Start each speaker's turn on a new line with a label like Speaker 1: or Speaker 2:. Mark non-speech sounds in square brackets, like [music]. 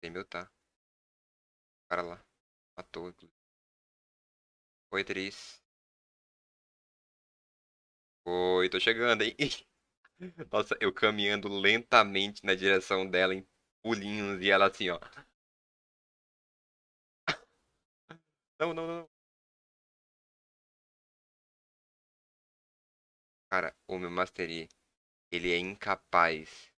Speaker 1: Tem meu tá. Para lá. Matou, inclusive. Oi, Tris.
Speaker 2: Oi, tô chegando, hein?
Speaker 3: [laughs]
Speaker 2: Nossa, eu caminhando lentamente
Speaker 1: na direção dela em pulinhos e ela assim, ó.
Speaker 4: [laughs] Não, não, não.
Speaker 1: Cara, o meu Mastery, ele é incapaz